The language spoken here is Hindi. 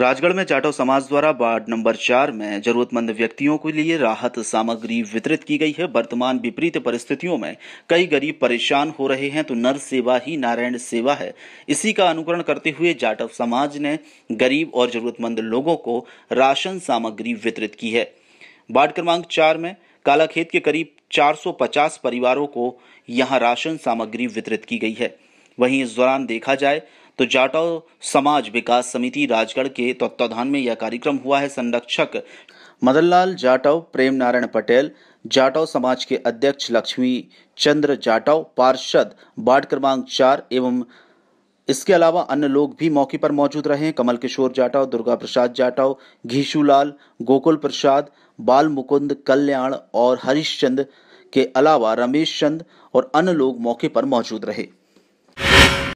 राजगढ़ में जाटव समाज द्वारा वार्ड नंबर चार में जरूरतमंद व्यक्तियों के लिए राहत सामग्री वितरित की गई है वर्तमान विपरीत परिस्थितियों में कई गरीब परेशान हो रहे हैं तो नर सेवा ही नारायण सेवा है इसी का अनुकरण करते हुए जाटव समाज ने गरीब और जरूरतमंद लोगों को राशन सामग्री वितरित की है वार्ड क्रमांक चार में कालाखेत के करीब 450 परिवारों को यहाँ राशन सामग्री वितरित की गई है वहीं इस दौरान देखा जाए तो जाटव समाज विकास समिति राजगढ़ के तत्वाधान में यह कार्यक्रम हुआ है संरक्षक मदनलाल जाटव प्रेम नारायण पटेल जाटव समाज के अध्यक्ष लक्ष्मी चंद्र जाटव पार्षद वार्ड क्रमांक चार एवं इसके अलावा अन्य लोग भी मौके पर मौजूद रहे कमल किशोर जाटव दुर्गा प्रसाद जाटव घीशूलाल गोकुल प्रसाद बाल मुकुंद कल्याण और हरीश चंद के अलावा रमेश चंद और अन्य लोग मौके पर मौजूद रहे